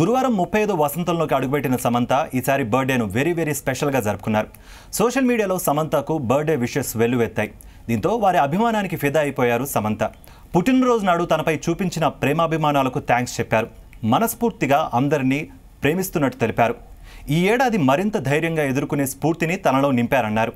గురువారం ముప్పై ఐదో వసంతంలోకి అడుగుపెట్టిన సమంత ఈసారి బర్త్డేను వెరీ వెరీ స్పెషల్గా జరుపుకున్నారు సోషల్ మీడియాలో సమంతకు బర్త్డే విషెస్ వెల్లువెత్తాయి దీంతో వారి అభిమానానికి ఫిదా అయిపోయారు సమంత పుట్టినరోజు నాడు తనపై చూపించిన ప్రేమాభిమానాలకు థ్యాంక్స్ చెప్పారు మనస్ఫూర్తిగా అందరినీ ప్రేమిస్తున్నట్టు తెలిపారు ఈ ఏడాది మరింత ధైర్యంగా ఎదుర్కొనే స్ఫూర్తిని తనలో నింపారన్నారు